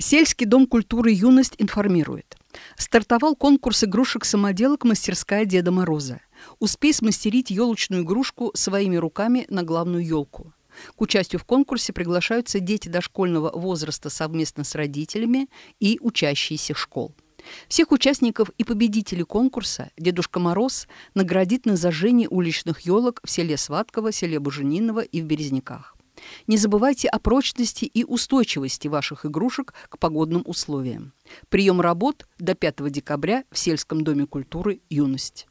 Сельский дом культуры «Юность» информирует. Стартовал конкурс игрушек-самоделок «Мастерская Деда Мороза». Успей смастерить елочную игрушку своими руками на главную елку. К участию в конкурсе приглашаются дети дошкольного возраста совместно с родителями и учащиеся школ. Всех участников и победителей конкурса Дедушка Мороз наградит на зажжение уличных елок в селе Сватково, селе Бужениново и в Березняках. Не забывайте о прочности и устойчивости ваших игрушек к погодным условиям. Прием работ до 5 декабря в Сельском доме культуры «Юность».